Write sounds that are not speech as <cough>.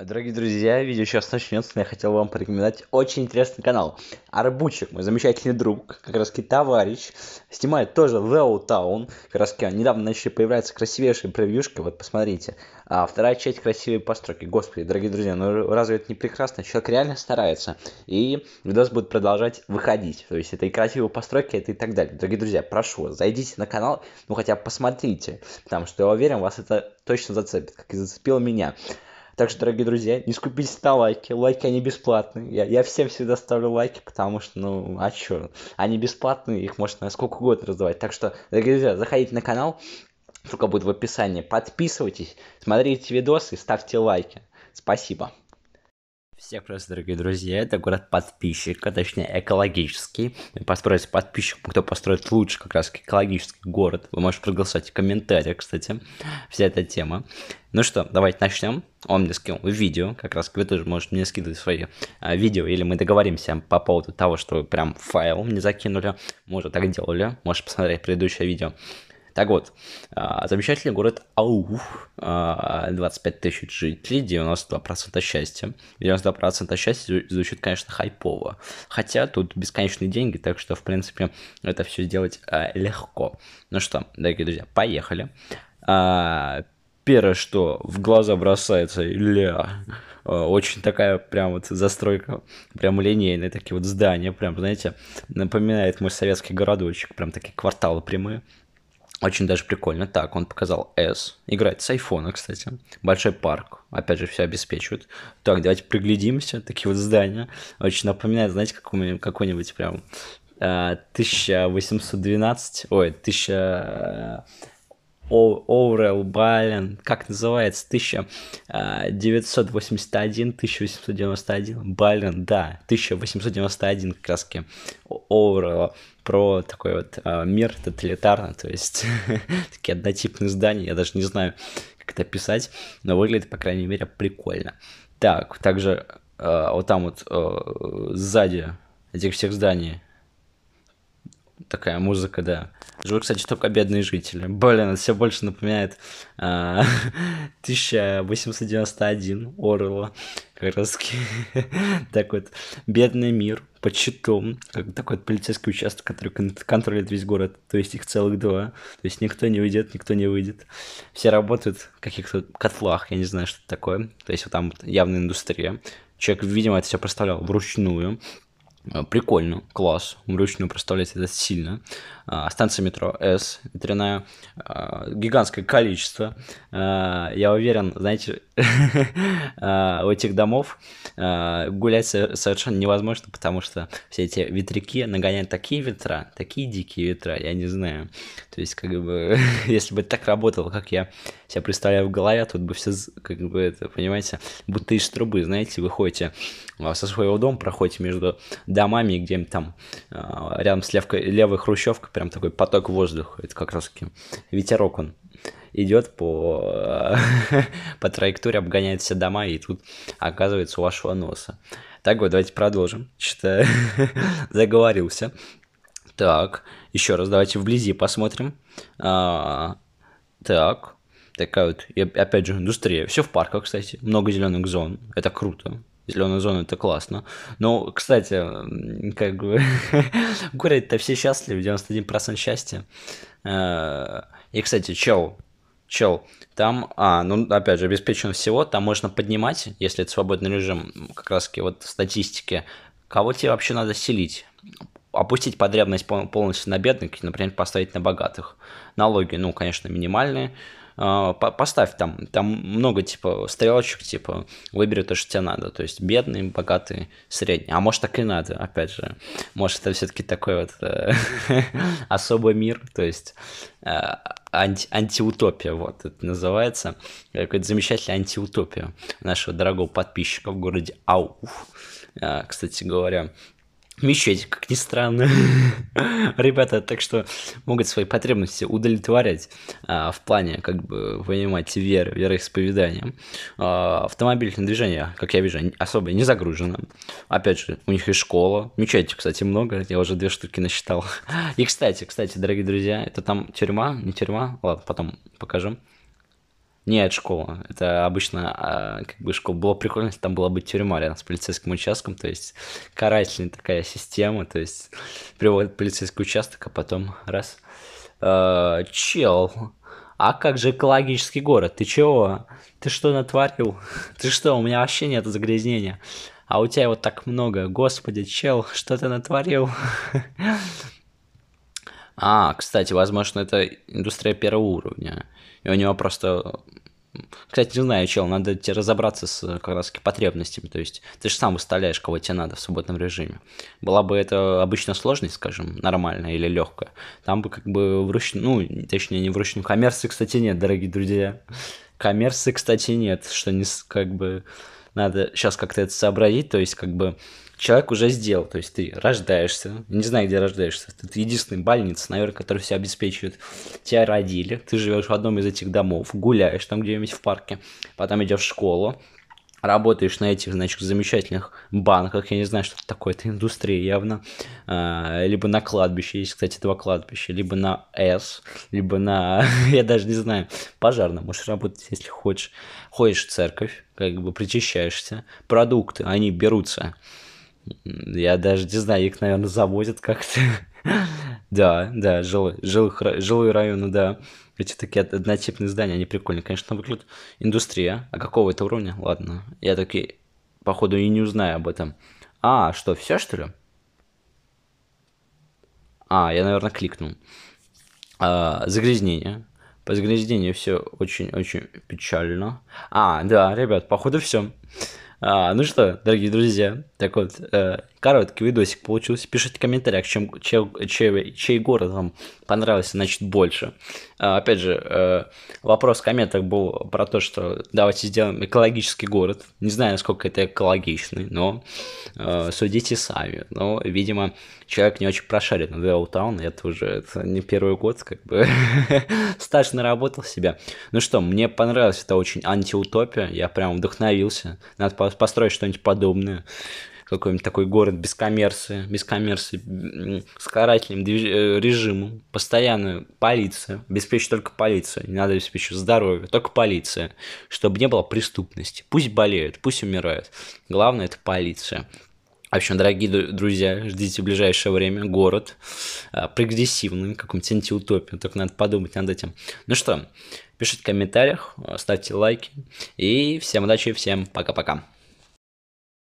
Дорогие друзья, видео сейчас начнется, но я хотел вам порекомендовать очень интересный канал. Арбучик, мой замечательный друг, как раз товарищ, снимает тоже Лео Таун. Как раз недавно начали появляться красивейшие превьюшки, вот посмотрите. А вторая часть красивые постройки. Господи, дорогие друзья, ну разве это не прекрасно? Человек реально старается. И видос будет продолжать выходить. То есть это и красивые постройки, это и так далее. Дорогие друзья, прошу, зайдите на канал, ну хотя посмотрите. Потому что я уверен, вас это точно зацепит, как и зацепило меня. Так что, дорогие друзья, не скупитесь на лайки. Лайки, они бесплатные. Я, я всем всегда ставлю лайки, потому что, ну, а чё? Они бесплатные, их можно сколько угодно раздавать. Так что, дорогие друзья, заходите на канал, ссылка будет в описании. Подписывайтесь, смотрите видосы, ставьте лайки. Спасибо. Всех привет, дорогие друзья, это город подписчика, точнее экологический. Построить подписчиков, кто построит лучше как раз экологический город. Вы можете проголосовать в комментариях, кстати, вся эта тема. Ну что, давайте начнем. Он мне скинул видео, как раз вы тоже можете мне скидывать свои а, видео, или мы договоримся по поводу того, что вы прям файл мне закинули. Мы уже так делали, можете посмотреть предыдущее видео. Так вот, а, замечательный город Ау, 25 а, тысяч жителей, 92% счастья. 92% счастья звучит, конечно, хайпово. Хотя тут бесконечные деньги, так что, в принципе, это все сделать а, легко. Ну что, дорогие друзья, поехали. Первое, что в глаза бросается, ля, очень такая прям вот застройка, прям линейные такие вот здания, прям, знаете, напоминает мой советский городочек, прям такие кварталы прямые. Очень даже прикольно. Так, он показал S. Играет с айфона, кстати. Большой парк. Опять же, все обеспечивают. Так, давайте приглядимся. Такие вот здания. Очень напоминает, знаете, какой-нибудь прям 1812, а, ой, 1000, Оурел Бален, как называется, 1981-1891, а, Бален, да, 1891 как раз таки Оурела, про такой вот э, мир тоталитарно, то есть <laughs> такие однотипные здания, я даже не знаю, как это писать, но выглядит, по крайней мере, прикольно. Так, также э, вот там вот э, сзади этих всех зданий Такая музыка, да. Живут, кстати, только бедные жители. Блин, это все больше напоминает э, а, 1891 <laughs> Орла. Как раз <laughs> так вот, бедный мир по читам, как такой вот полицейский участок, который контролирует весь город, то есть их целых два, то есть никто не уйдет, никто не выйдет. Все работают в каких-то котлах, я не знаю, что это такое, то есть вот там явная индустрия. Человек, видимо, это все проставлял вручную, Прикольно, класс. Мне представлять это сильно. А, станция метро С, ветряная, а, гигантское количество. А, я уверен, знаете, <laughs> у этих домов гулять совершенно невозможно, потому что все эти ветряки нагоняют такие ветра, такие дикие ветра, я не знаю. То есть, как бы, <laughs> если бы так работало, как я себя представляю в голове, тут бы все, как бы, это, понимаете, будто из трубы, знаете, выходите со своего дома, проходите между домами, где-нибудь там рядом с левкой, левой хрущевкой, прям такой поток воздуха, это как раз таки ветерок он идет по, <laughs> по траектории, обгоняет все дома, и тут оказывается у вашего носа. Так вот, давайте продолжим. Что-то <laughs> заговорился. Так, еще раз давайте вблизи посмотрим. А, так, такая вот, и опять же, индустрия. Все в парках, кстати, много зеленых зон. Это круто. Зеленая зона это классно. Но, кстати, как бы <laughs> говорят-то все счастливы, 91% счастья. Э, и, кстати, чел, чел, там, а, ну, опять же, обеспечен всего, там можно поднимать, если это свободный режим, как раз таки вот в статистике, кого тебе вообще надо селить? Опустить подрядность полностью на бедных, например, поставить на богатых. Налоги, ну, конечно, минимальные, а, поставь там, там много типа стрелочек, типа выбери то, что тебе надо, то есть бедный, богатый, средний, а может так и надо, опять же, может это все-таки такой вот э, <laughs> особый мир, то есть э, анти антиутопия, вот это называется, какая-то замечательная антиутопия нашего дорогого подписчика в городе Ауф, э, кстати говоря, мечеть, как ни странно. <laughs> Ребята, так что могут свои потребности удовлетворять а, в плане, как бы, понимаете, веры, вероисповедания. А, автомобильное движение, как я вижу, особо не загружено. Опять же, у них и школа. Мечети, кстати, много, я уже две штуки насчитал. <laughs> И, кстати, кстати, дорогие друзья, это там тюрьма, не тюрьма? Ладно, потом покажем. Нет, школа. Это обычно а, как бы школа. Было прикольно, если там была бы тюрьма рядом с полицейским участком, то есть карательная такая система, то есть <laughs> приводит полицейский участок, а потом раз. А, чел, а как же экологический город? Ты чего? Ты что натворил? <laughs> Ты что, у меня вообще нет загрязнения. А у тебя его так много. Господи, чел, что ты натворил? <laughs> А, кстати, возможно, это индустрия первого уровня. И у него просто... Кстати, не знаю, чел, надо тебе разобраться с как раз потребностями. То есть ты же сам выставляешь, кого тебе надо в свободном режиме. Была бы это обычно сложность, скажем, нормальная или легкая. Там бы как бы вручную, ну, точнее, не вручную. Коммерции, кстати, нет, дорогие друзья. Коммерции, кстати, нет, что не как бы надо сейчас как-то это сообразить, то есть как бы человек уже сделал. То есть ты рождаешься, не знаю, где рождаешься, ты единственный больница, наверное, который все обеспечивает. Тебя родили, ты живешь в одном из этих домов, гуляешь там где-нибудь в парке, потом идешь в школу, работаешь на этих, значит, замечательных банках, я не знаю, что это такое, это индустрия явно, а, либо на кладбище, есть, кстати, два кладбища, либо на С, либо на, <laughs> я даже не знаю, пожарно, можешь работать, если хочешь, ходишь в церковь, как бы причащаешься, продукты, они берутся я даже не знаю, их, наверное, заводят как-то. Да, да, жилые, жилых, жилые районы, да. Эти такие однотипные здания, они прикольные. Конечно, выглядят индустрия. А какого это уровня? Ладно. Я таки, походу, и не узнаю об этом. А, что, все, что ли? А, я, наверное, кликнул. А, загрязнение. По загрязнению все очень-очень печально. А, да, ребят, походу все. А, ну что, дорогие друзья, так вот, э, короткий видосик получился. Пишите в комментариях, а чем, чей, чей, чей город вам понравился, значит, больше. А, опять же, э, вопрос в комментах был про то, что давайте сделаем экологический город. Не знаю, насколько это экологичный, но э, судите сами. Но, видимо, человек не очень прошарен на Даутаун, это уже это не первый год, как бы <laughs> стаж наработал себя. Ну что, мне понравилось, это очень антиутопия, я прям вдохновился. Надо построить что-нибудь подобное какой-нибудь такой город без коммерции, без коммерции, с карательным э, режимом, постоянно полиция, обеспечить только полиция, не надо обеспечить здоровье, только полиция, чтобы не было преступности. Пусть болеют, пусть умирают. Главное – это полиция. В общем, дорогие друзья, ждите в ближайшее время город а, прогрессивный, какой-нибудь антиутопию, только надо подумать над этим. Ну что, пишите в комментариях, а, ставьте лайки, и всем удачи, всем пока-пока.